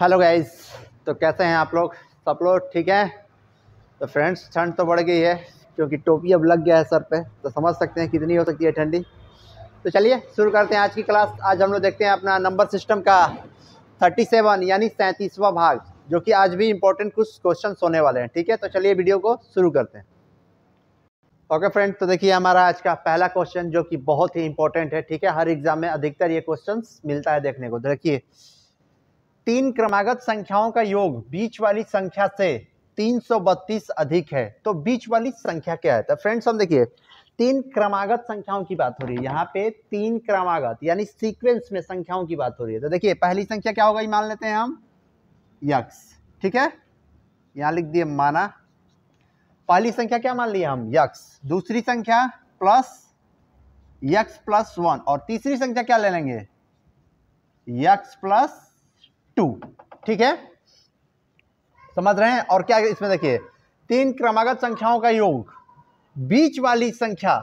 hello guys तो कैसे हैं आप लोग सब लोग ठीक हैं तो फ्रेंड्स ठंड तो बढ़ गई है क्योंकि टोपी अब लग गया है सर पे तो समझ सकते हैं कितनी हो सकती है ठंडी तो चलिए शुरू करते हैं आज की क्लास आज हम लोग देखते हैं अपना नंबर सिस्टम का थर्टी सेवन यानी सैंतीसवां भाग जो कि आज भी इम्पोर्टेंट कुछ क्वेश्चन होने वाले हैं ठीक है तो चलिए वीडियो को शुरू करते हैं ओके फ्रेंड तो देखिए हमारा आज का पहला क्वेश्चन जो कि बहुत ही इंपॉर्टेंट है ठीक है हर एग्जाम में अधिकतर ये क्वेश्चन मिलता है देखने को तो देखिए तीन क्रमागत संख्याओं का योग बीच वाली संख्या से 332 अधिक है तो बीच वाली संख्या क्या है तो फ्रेंड्स हम देखिए तीन क्रमागत संख्याओं की बात हो रही है यहाँ पे तीन क्रमागत यानी सीक्वेंस में संख्याओं की बात हो रही है तो देखिए पहली संख्या क्या होगा ये मान लेते हैं हम यक्स ठीक है यहाँ लिख दिए माना पहली संख्या क्या मान लिया हम यक्स दूसरी संख्या प्लस यक्स प्लस वन और तीसरी संख्या क्या ले लेंगे यक्स प्लस टू ठीक है समझ रहे हैं और क्या इसमें देखिए तीन क्रमागत संख्याओं का योग बीच वाली संख्या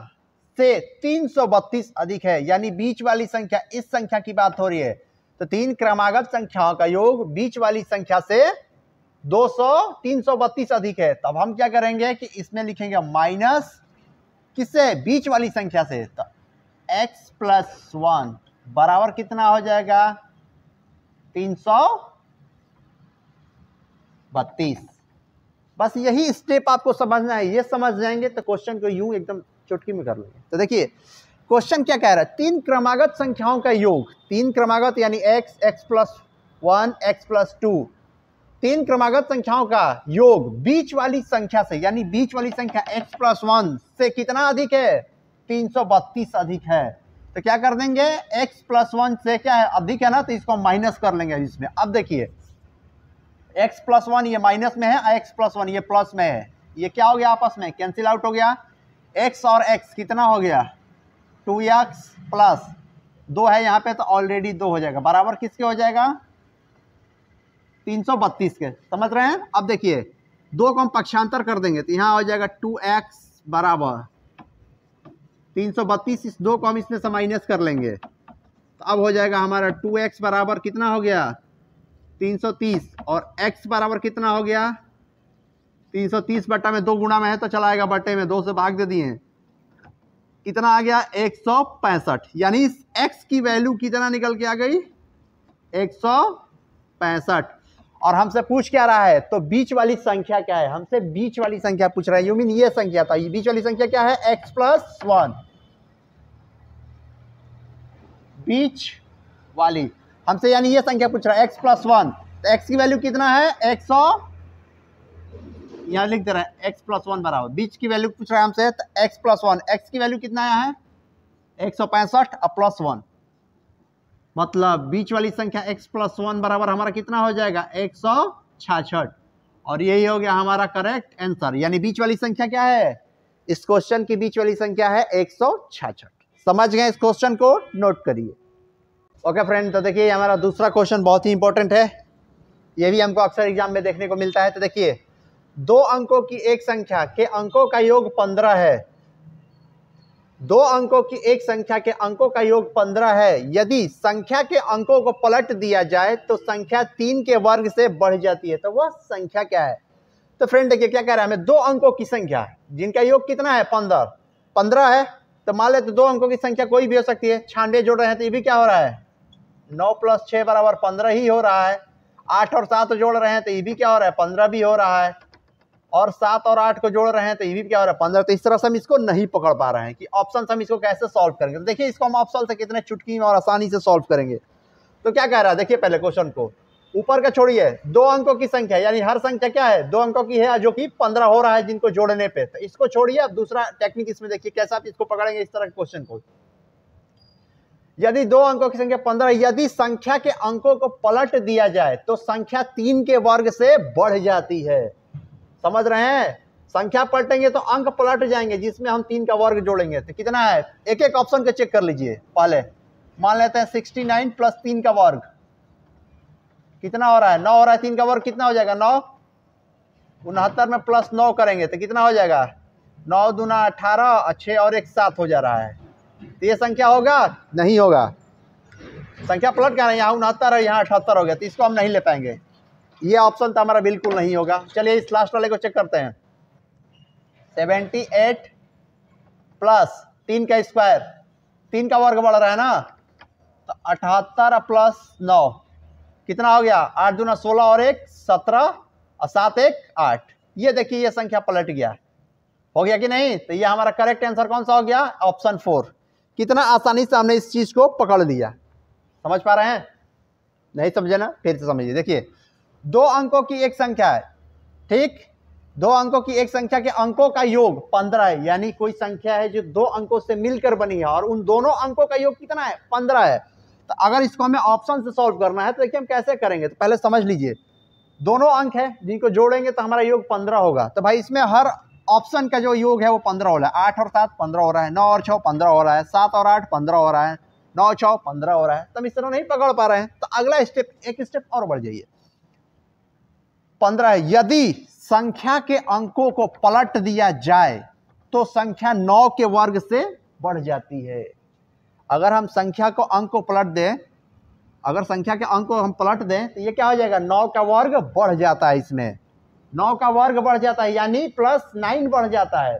से 332 अधिक है यानी बीच वाली संख्या इस संख्या की बात हो रही है तो तीन क्रमागत संख्याओं का योग बीच वाली संख्या से 200 332 अधिक है तब हम क्या करेंगे कि इसमें लिखेंगे माइनस किससे बीच वाली संख्या से तो एक्स प्लस वन बराबर कितना हो जाएगा तीन सौ बत्तीस बस यही स्टेप आपको समझना है ये समझ जाएंगे तो क्वेश्चन को यूं एकदम चुटकी में कर लेंगे तो देखिए क्वेश्चन क्या कह रहा है तीन क्रमागत संख्याओं का योग तीन क्रमागत यानी x x plus one x plus two तीन क्रमागत संख्याओं का योग बीच वाली संख्या से यानी बीच वाली संख्या एक्स प्लस वन से कितना अधिक है तीन सौ बत्तीस अधिक है तो क्या कर देंगे x प्लस वन से क्या है अधिक है ना तो इसको माइनस कर लेंगे इसमें अब देखिए x प्लस वन ये माइनस में है x प्लस वन ये प्लस में है ये क्या हो गया आपस में कैंसिल आउट हो गया x और x कितना हो गया टू एक्स प्लस दो है यहाँ पे तो ऑलरेडी दो हो जाएगा बराबर किसके हो जाएगा तीन सौ बत्तीस के समझ रहे हैं अब देखिए दो को हम पक्षांतर कर देंगे तो यहाँ हो जाएगा टू एक्स बराबर तीन सौ बत्तीस इस दो को हम इसमें से माइनस कर लेंगे तो अब हो जाएगा हमारा टू एक्स बराबर कितना हो गया तीन सौ तीस और एक्स बराबर कितना हो गया तीन सौ तीस बट्टा में दो गुणा में है तो चला आएगा बट्टे में दो से भाग दे दिए कितना आ गया एक सौ पैंसठ यानी एक्स की वैल्यू कितना निकल के आ गई एक सौ पैंसठ और हमसे पूछ क्या रहा है तो बीच वाली संख्या क्या है हमसे बीच वाली संख्या पूछ रहा है यू मीन ये संख्या था ये बीच वाली संख्या क्या है एक्स प्लस वन बीच वाली हमसे यानी ये संख्या पूछ रहा है एक्स प्लस वन तो एक्स की वैल्यू कितना है एक्स सौ यहां लिख दे रहा है एक्स प्लस वन बराबर बीच की वैल्यू पूछ रहा है हमसे तो एक्स प्लस वन एक्स की वैल्यू कितना है एक सौ पैंसठ प्लस वन मतलब बीच वाली संख्या x प्लस वन बराबर हमारा कितना हो जाएगा एक सौ छाछठ और यही हो गया हमारा करेक्ट आंसर यानी बीच वाली संख्या क्या है इस क्वेश्चन की बीच वाली संख्या है एक सौ छाछठ समझ गए इस क्वेश्चन को नोट करिए ओके फ्रेंड तो देखिए हमारा दूसरा क्वेश्चन बहुत ही इंपॉर्टेंट है ये भी हमको अक्सर एग्जाम में देखने को मिलता है तो देखिए दो अंकों की एक संख्या के अंकों का योग पंद्रह है दो अंकों की एक संख्या के अंकों का योग पंद्रह है यदि संख्या के अंकों को पलट दिया जाए तो संख्या तीन के वर्ग से बढ़ जाती है तो वह संख्या क्या है तो फ्रेंड देखिए क्या कह रहा है हमें दो अंकों की संख्या है जिनका योग कितना है पंद्रह पंद्रह है तो मान लेते तो दो अंकों की संख्या कोई भी हो सकती है छानवे जोड़ रहे हैं तो ये भी क्या हो रहा है नौ प्लस छः बराबर पंद्रह ही हो रहा है आठ और सात जोड़ रहे हैं तो ये भी क्या हो रहा है पंद्रह भी हो रहा है और सात और आठ को जोड़ रहे हैं तो ये भी क्या हो रहा है पंद्रह तो इस तरह से हम इसको नहीं पकड़ पा रहे हैं कि ऑप्शन हम इसको कैसे सॉल्व करेंगे तो देखिए इसको हम ऑप्शन से कितने चुटकी और आसानी से सॉल्व करेंगे तो क्या कह रहा है देखिए पहले क्वेश्चन को ऊपर का छोड़िए दो अंकों की संख्या यानी हर संख्या क्या है दो अंकों की है जो कि पंद्रह हो रहा है जिनको जोड़ने पे तो इसको छोड़िए अब दूसरा टेक्निक इसमें देखिए कैसे आप इसको पकड़ेंगे इस तरह के क्वेश्चन को यदि दो अंकों की संख्या पंद्रह यदि संख्या के अंकों को पलट दिया जाए तो संख्या तीन के वर्ग से बढ़ जाती है समझ रहे हैं संख्या पलटेंगे तो अंक पलट जाएंगे जिसमें हम तीन का वर्ग जोड़ेंगे तो कितना है एक एक ऑप्शन को चेक कर लीजिए पहले मान लेते हैं सिक्सटी नाइन प्लस तीन का वर्ग कितना हो रहा है नौ हो रहा है तीन का वर्ग कितना हो जाएगा नौ उनहत्तर में प्लस नौ करेंगे तो कितना हो जाएगा नौ दूना अठारह और छः और एक सात हो जा रहा है तो ये संख्या होगा नहीं होगा संख्या पलट कर रहे हैं यहाँ उनहत्तर है यहाँ अठहत्तर हो गया तो इसको हम नहीं ले पाएंगे ये ऑप्शन तो हमारा बिल्कुल नहीं होगा चलिए इस लास्ट वाले को चेक करते हैं सेवेंटी एट प्लस तीन का स्क्वायर तीन का वर्ग बढ़ रहा है ना तो अठहत्तर प्लस नौ कितना हो गया आठ दूना सोलह और एक सत्रह और सात एक आठ ये देखिए ये संख्या पलट गया हो गया कि नहीं तो ये हमारा करेक्ट आंसर कौन सा हो गया ऑप्शन फोर कितना आसानी से हमने इस चीज़ को पकड़ लिया समझ पा रहे हैं नहीं समझे ना फिर से समझिए देखिए दो अंकों की एक संख्या है ठीक दो अंकों की एक संख्या के अंकों का योग पंद्रह है यानी कोई संख्या है जो दो अंकों से मिलकर बनी है और उन दोनों अंकों का योग कितना है पंद्रह है तो अगर इसको हमें ऑप्शन से सॉल्व करना है तो देखिए हम कैसे करेंगे तो पहले समझ लीजिए दोनों अंक है जिनको जोड़ेंगे तो हमारा योग पंद्रह होगा तो भाई इसमें हर ऑप्शन का जो योग है वो पंद्रह हो रहा है आठ और सात पंद्रह हो रहा है नौ और छः पंद्रह हो रहा है सात और आठ पंद्रह हो रहा है नौ छः पंद्रह हो रहा है तो हम इस तरह नहीं पकड़ पा रहे हैं तो अगला स्टेप एक स्टेप और बढ़ जाइए पंद्रह यदि संख्या के अंकों को पलट दिया जाए तो संख्या नौ के वर्ग से बढ़ जाती है अगर हम संख्या को अंक को पलट दें अगर संख्या के अंक को हम पलट दें तो ये क्या हो जाएगा नौ का वर्ग बढ़ जाता है इसमें नौ का वर्ग बढ़ जाता है यानी प्लस नाइन बढ़ जाता है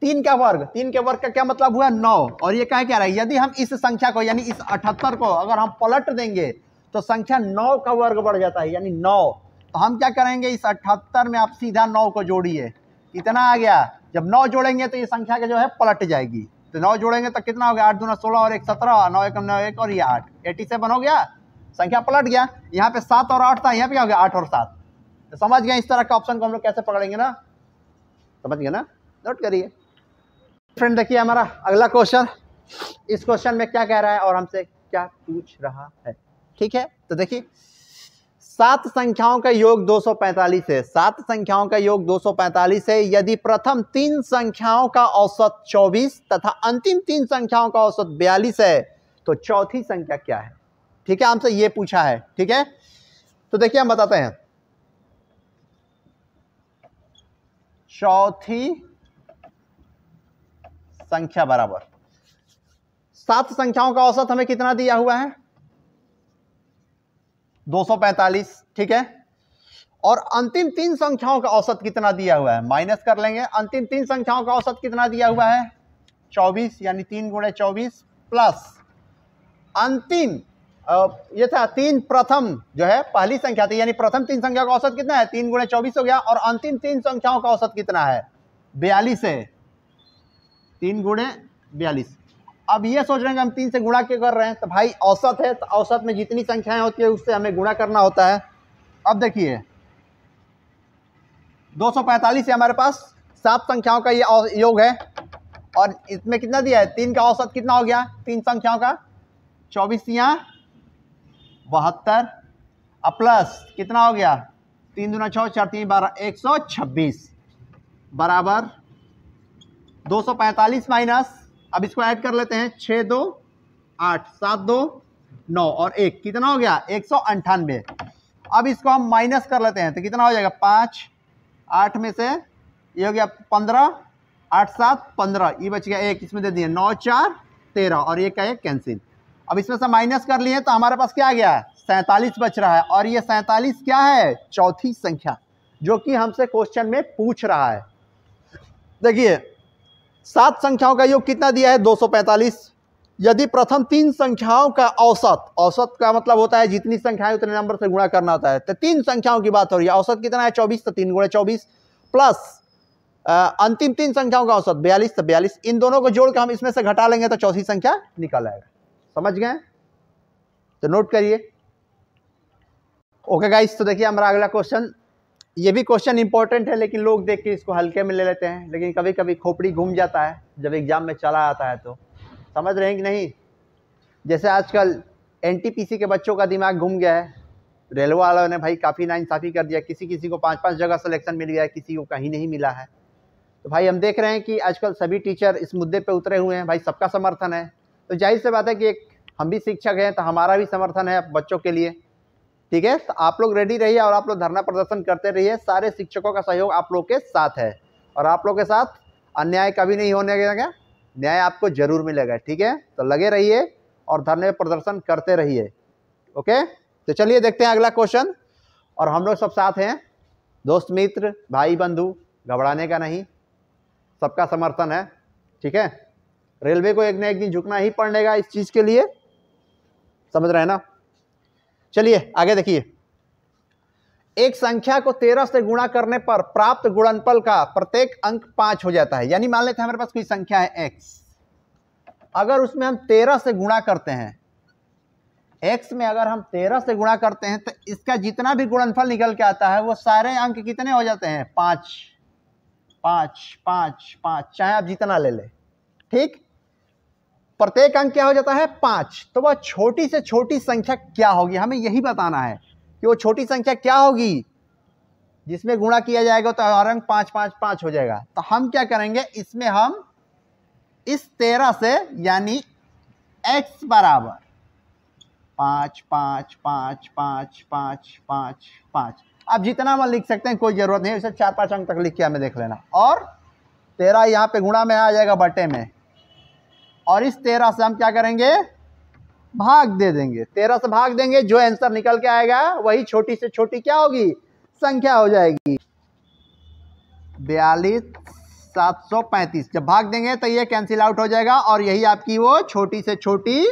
तीन का वर्ग तीन के वर्ग का क्या मतलब हुआ नौ और ये क्या कह रहा है यदि हम इस संख्या को यानी इस अठहत्तर को अगर हम पलट देंगे तो संख्या नौ का वर्ग बढ़ जाता है यानी नौ तो हम क्या करेंगे इस अठहत्तर में आप सीधा नौ को जोड़िए इतना आ गया जब नौ जोड़ेंगे तो ये संख्या जो है पलट जाएगी तो नौ जोड़ेंगे तो कितना हो गया आठ दूना सोलह और एक सत्रह नौ एक नौ एक और ये आठ एटी सेवन हो गया संख्या पलट गया यहाँ पे सात और आठ था यहाँ पे क्या हो गया आठ और सात तो समझ गए इस तरह का ऑप्शन को हम लोग कैसे पकड़ेंगे ना समझ गए ना नोट करिए फ्रेंड देखिए हमारा अगला क्वेश्चन इस क्वेश्चन में क्या कह रहा है और हमसे क्या पूछ रहा है ठीक है तो देखिए सात संख्याओं का योग 245 है सात संख्याओं का योग 245 है यदि प्रथम तीन संख्याओं का औसत 24 तथा अंतिम तीन संख्याओं का औसत 42 है तो चौथी संख्या क्या है ठीक है हमसे ये पूछा है ठीक है तो देखिए हम बताते हैं चौथी संख्या बराबर सात संख्याओं का औसत हमें कितना दिया हुआ है 245 ठीक है और अंतिम तीन संख्याओं का औसत कितना दिया हुआ है माइनस कर लेंगे अंतिम तीन संख्याओं का औसत कितना दिया हुआ है 24 यानी तीन गुणे चौबीस प्लस अंतिम ये था तीन प्रथम जो है पहली संख्या थी यानी प्रथम तीन संख्या का औसत कितना है तीन गुणे चौबीस हो गया और अंतिम तीन संख्याओं का औसत कितना है बयालीस है तीन गुणे बयालीस अब ये सोच रहे हैं कि हम तीन से गुणा क्यों कर रहे हैं तो भाई औसत है तो औसत में जितनी संख्याएं होती है उससे हमें गुणा करना होता है अब देखिए 245 से हमारे पास सात संख्याओं का ये योग है और इसमें कितना दिया है तीन का औसत कितना हो गया तीन संख्याओं का चौबीस यहाँ बहत्तर और प्लस कितना हो गया तीन दूना छः चार तीन बारह एक सौ छब्बीस बराबर दो सौ पैंतालीस माइनस अब इसको ऐड कर लेते हैं छः दो आठ सात दो नौ और एक कितना हो गया एक सौ अंठानवे अब इसको हम माइनस कर लेते हैं तो कितना हो जाएगा पाँच आठ में से ये हो गया पंद्रह आठ सात पंद्रह ये बच गया एक इसमें दे दिए नौ चार तेरह और ये का एक कैंसिल अब इसमें से माइनस कर लिए तो हमारे पास क्या आ गया सैंतालीस बच रहा है और ये सैंतालीस क्या है चौथी संख्या जो कि हमसे क्वेश्चन में पूछ रहा है देखिए सात संख्याओं का योग कितना दिया है 245 यदि प्रथम तीन संख्याओं का औसत औसत का मतलब होता है जितनी संख्याएं उतने नंबर से गुणा करना होता है तो तीन संख्याओं की बात हो रही है औसत कितना है चौबीस तो तीन गुणा चौबीस प्लस अंतिम तीन संख्याओं का औसत बयालीस तो बयालीस इन दोनों को जोड़कर हम इसमें से घटा लेंगे तो चौथी संख्या निकल आएगा समझ गए तो नोट करिए ओके गाइस तो देखिए हमारा अगला क्वेश्चन ये भी क्वेश्चन इंपॉर्टेंट है लेकिन लोग देख के इसको हल्के में ले लेते हैं लेकिन कभी कभी खोपड़ी घूम जाता है जब एग्ज़ाम में चला आता है तो समझ रहे हैं कि नहीं जैसे आजकल एन के बच्चों का दिमाग घूम गया है रेलवे वालों ने भाई काफ़ी नाइंसाफ़ी कर दिया किसी किसी को पाँच पाँच जगह सेलेक्शन मिल गया है किसी को कहीं नहीं मिला है तो भाई हम देख रहे हैं कि आजकल सभी टीचर इस मुद्दे पर उतरे हुए हैं भाई सबका समर्थन है तो जाहिर सी बात है कि एक हम भी शिक्षक हैं तो हमारा भी समर्थन है बच्चों के लिए ठीक है तो आप लोग रेडी रहिए और आप लोग धरना प्रदर्शन करते रहिए सारे शिक्षकों का सहयोग आप लोग के साथ है और आप लोग के साथ अन्याय कभी नहीं होने लगेगा न्याय आपको जरूर मिलेगा ठीक है तो लगे रहिए और धरने प्रदर्शन करते रहिए ओके तो चलिए देखते हैं अगला क्वेश्चन और हम लोग सब साथ हैं दोस्त मित्र भाई बंधु घबराने का नहीं सबका समर्थन है ठीक है रेलवे को एक ना एक दिन झुकना ही पड़ेगा इस चीज़ के लिए समझ रहे हैं ना चलिए आगे देखिए एक संख्या को तेरह से गुणा करने पर प्राप्त गुणनफल का प्रत्येक अंक पांच हो जाता है यानी मान लेते हैं हमारे पास कोई संख्या है एक्स अगर उसमें हम तेरह से गुणा करते हैं एक्स में अगर हम तेरह से गुणा करते हैं तो इसका जितना भी गुणनफल निकल के आता है वो सारे अंक कितने हो जाते हैं पांच पांच पांच पांच चाहे आप जितना ले लें ठीक प्रत्येक अंक क्या हो जाता है पाँच तो वह छोटी से छोटी संख्या क्या होगी हमें यही बताना है कि वो छोटी संख्या क्या होगी जिसमें गुणा किया जाएगा तो हर अंक पाँच पाँच पाँच हो जाएगा तो हम क्या करेंगे इसमें हम इस तेरह से यानी x बराबर पाँच पाँच पाँच पाँच पाँच पाँच पाँच आप जितना हम लिख सकते हैं कोई ज़रूरत नहीं उसे चार पाँच अंक तक लिख के हमें देख लेना और तेरह यहाँ पे गुणा में आ जाएगा बटे में और इस तेरह से हम क्या करेंगे भाग दे देंगे तेरह से भाग देंगे जो आंसर निकल के आएगा वही छोटी से छोटी क्या होगी संख्या हो जाएगी बयालीस सात सौ पैंतीस जब भाग देंगे तो ये कैंसिल आउट हो जाएगा और यही आपकी वो छोटी से छोटी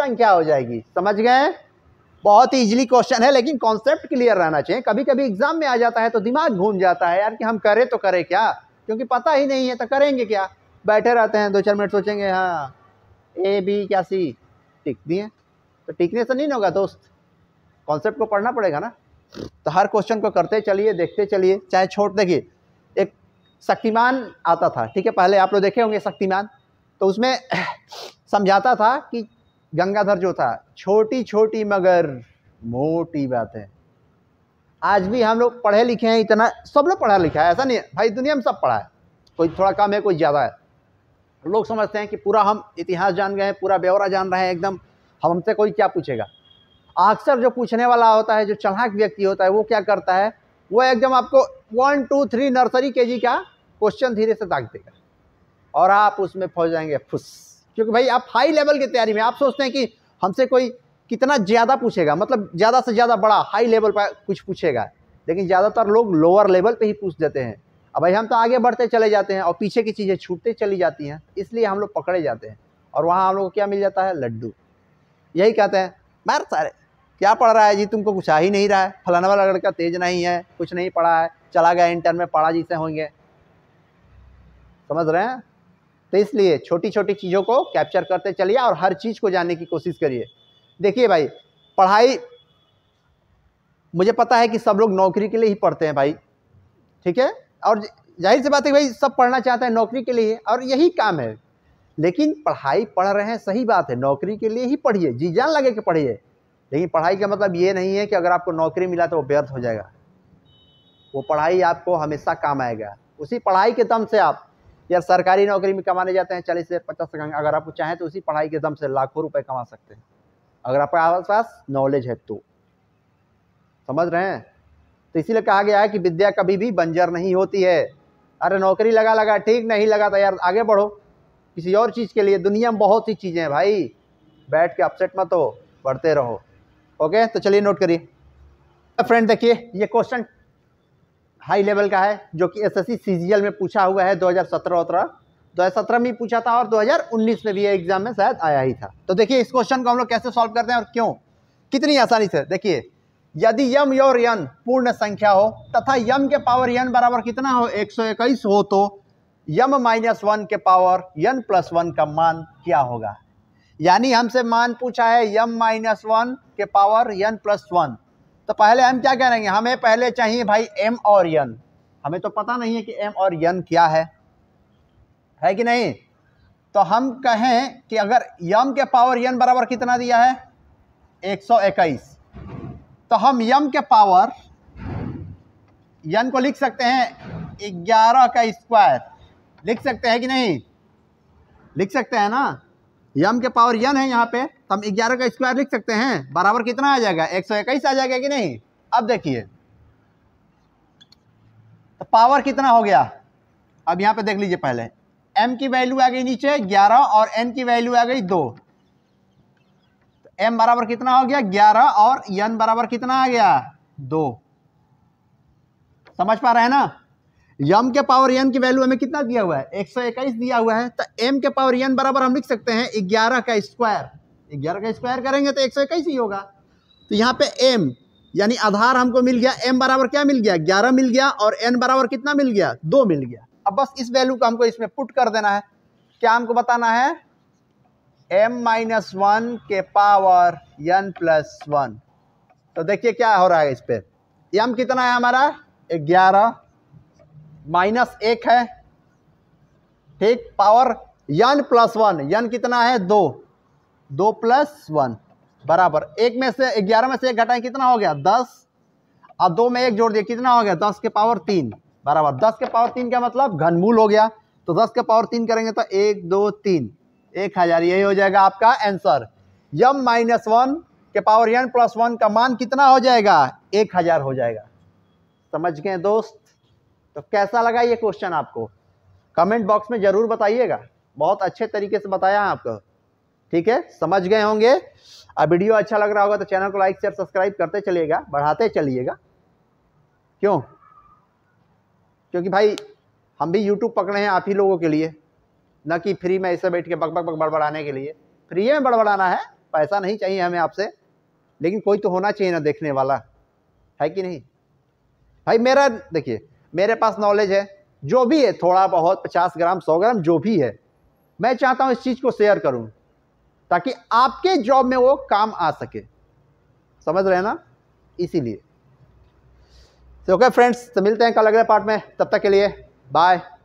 संख्या हो जाएगी समझ गए बहुत ही इजीली क्वेश्चन है लेकिन कॉन्सेप्ट क्लियर रहना चाहिए कभी कभी एग्जाम में आ जाता है तो दिमाग घूम जाता है यार कि हम करें तो करें क्या क्योंकि पता ही नहीं है तो करेंगे क्या बैठे रहते हैं दो चार मिनट सोचेंगे हाँ ए बी क्या सी टिक दिए तो टिकने से तो नहीं होगा दोस्त कॉन्सेप्ट को पढ़ना पड़ेगा ना तो हर क्वेश्चन को करते चलिए देखते चलिए चाहे छोड़ देखिए एक शक्तिमान आता था ठीक है पहले आप लोग देखे होंगे शक्तिमान तो उसमें समझाता था कि गंगाधर जो था छोटी छोटी मगर मोटी बात है आज भी हम लोग पढ़े लिखे हैं इतना सब लोग पढ़ा लिखा है ऐसा नहीं है भाई दुनिया में सब पढ़ा है कोई थोड़ा कम है कोई ज़्यादा है लोग समझते हैं कि पूरा हम इतिहास जान गए हैं पूरा ब्यौरा जान रहे हैं एकदम हम हमसे कोई क्या पूछेगा अक्सर जो पूछने वाला होता है जो चढ़ाक व्यक्ति होता है वो क्या करता है वो एकदम आपको वन टू थ्री नर्सरी के जी का क्वेश्चन धीरे से दाग देगा और आप उसमें फंस जाएंगे फुस क्योंकि भाई आप हाई लेवल की तैयारी में आप सोचते हैं कि हमसे कोई कितना ज़्यादा पूछेगा मतलब ज़्यादा से ज़्यादा बड़ा हाई लेवल पर कुछ पूछेगा लेकिन ज़्यादातर लोग लोअर लेवल पर ही पूछ देते हैं अब भाई हम तो आगे बढ़ते चले जाते हैं और पीछे की चीज़ें छूटते चली जाती हैं इसलिए हम लोग पकड़े जाते हैं और वहाँ हम लोग को क्या मिल जाता है लड्डू यही कहते हैं मैर सारे क्या पढ़ रहा है जी तुमको कुछ आ ही नहीं रहा है फलाना वाला लड़का तेज नहीं है कुछ नहीं पढ़ा है चला गया इंटर में पढ़ा जिसे होंगे समझ रहे हैं तो इसलिए छोटी छोटी चीज़ों को कैप्चर करते चलिए और हर चीज़ को जानने की कोशिश करिए देखिए भाई पढ़ाई मुझे पता है कि सब लोग नौकरी के लिए ही पढ़ते हैं भाई ठीक है और जाहिर सी बात है भाई सब पढ़ना चाहता है नौकरी के लिए और यही काम है लेकिन पढ़ाई पढ़ रहे हैं सही बात है नौकरी के लिए ही पढ़िए जी जान लगे कि पढ़िए लेकिन पढ़ाई का मतलब ये नहीं है कि अगर आपको नौकरी मिला तो वो व्यर्थ हो जाएगा वो पढ़ाई आपको हमेशा काम आएगा उसी पढ़ाई के दम से आप या सरकारी नौकरी में कमाने जाते हैं चालीस से पचास तक अगर आपको चाहें तो उसी पढ़ाई के दम से लाखों रुपए कमा सकते हैं अगर आपके पास नॉलेज है तो समझ रहे हैं तो इसीलिए कहा गया है कि विद्या कभी भी बंजर नहीं होती है अरे नौकरी लगा लगा ठीक नहीं लगा तो यार आगे बढ़ो किसी और चीज़ के लिए दुनिया में बहुत सी चीज़ें हैं भाई बैठ के अपसेट मत हो बढ़ते रहो ओके तो चलिए नोट करिए फ्रेंड तो देखिए ये क्वेश्चन हाई लेवल का है जो कि एसएससी सीजीएल में पूछा हुआ है 2017 सत्रह दो सत्रह में पूछा था और 2019 में भी ये एग्जाम में शायद आया ही था तो देखिए इस क्वेश्चन को हम लोग कैसे सॉल्व करते हैं और क्यों कितनी आसानी से देखिए यदि यम और यन पूर्ण संख्या हो तथा यम के पावर यन बराबर कितना हो एक सौ इक्कीस हो तो यम माइनस वन के पावर यन प्लस वन का मान क्या होगा यानी हमसे मान पूछा है यम माइनस वन के पावर यन प्लस वन तो पहले हम क्या करेंगे हमें पहले चाहिए भाई एम और यन हमें तो पता नहीं है कि एम और यन क्या है है कि नहीं तो हम कहें कि अगर यम के पावर यन बराबर कितना दिया है एक सौ इक्कीस तो हम यम के पावर यन को लिख सकते हैं ग्यारह का स्क्वायर लिख सकते हैं कि नहीं लिख सकते हैं ना यम के पावर यन है यहाँ पे तो हम ग्यारह का स्क्वायर लिख सकते हैं बराबर कितना आ जाएगा एक सौ इक्कीस आ जाएगा कि नहीं अब देखिए तो पावर कितना हो गया अब यहाँ पे देख लीजिए पहले m की वैल्यू आ गई नीचे ग्यारह और n की वैल्यू आ गई दो एम बराबर कितना हो गया ग्यारह और यन बराबर कितना आ गया दो समझ पा रहे हैं ना यम के पावर एन की वैल्यू हमें कितना दिया हुआ है एक सौ इक्कीस दिया हुआ है तो एम के पावर एन बराबर हम लिख सकते हैं ग्यारह का स्क्वायर ग्यारह का स्क्वायर करेंगे तो एक सौ इक्कीस ही होगा तो यहाँ पे एम यानी आधार हमको मिल गया एम बराबर क्या मिल गया ग्यारह मिल गया और एन बराबर कितना मिल गया दो मिल गया अब बस इस वैल्यू को हमको इसमें पुट कर देना है क्या हमको बताना है एम माइनस वन के पावर एन प्लस वन तो देखिए क्या हो रहा है इस पर एम कितना है हमारा ग्यारह माइनस एक है ठीक power n plus one n कितना है दो दो प्लस वन बराबर एक में से ग्यारह में से एक घटाएं कितना हो गया दस और दो में एक जोड़ दिया कितना हो गया दस के पावर तीन बराबर दस के पावर तीन का मतलब घनमूल हो गया तो दस के पावर तीन करेंगे तो एक दो तीन एक हज़ार यही हो जाएगा आपका आंसर यम माइनस वन के पावर यन प्लस वन का मान कितना हो जाएगा एक हज़ार हो जाएगा समझ गए दोस्त तो कैसा लगा ये क्वेश्चन आपको कमेंट बॉक्स में ज़रूर बताइएगा बहुत अच्छे तरीके से बताया है आपको ठीक है समझ गए होंगे अब वीडियो अच्छा लग रहा होगा तो चैनल को लाइक शेयर सब्सक्राइब करते चलिएगा बढ़ाते चलिएगा क्यों क्योंकि भाई हम भी यूट्यूब पकड़े हैं आप ही लोगों के लिए न कि फ्री में ऐसे बैठ के बक बक बक बड़बड़ाने के लिए फ्री में बड़बड़ाना है पैसा नहीं चाहिए हमें आपसे लेकिन कोई तो होना चाहिए ना देखने वाला है कि नहीं भाई मेरा देखिए मेरे पास नॉलेज है जो भी है थोड़ा बहुत पचास ग्राम सौ ग्राम जो भी है मैं चाहता हूँ इस चीज़ को शेयर करूँ ताकि आपके जॉब में वो काम आ सके समझ रहे हैं ना इसीलिए तो ओके फ्रेंड्स तो मिलते हैं कल अगले पार्ट में तब तक के लिए बाय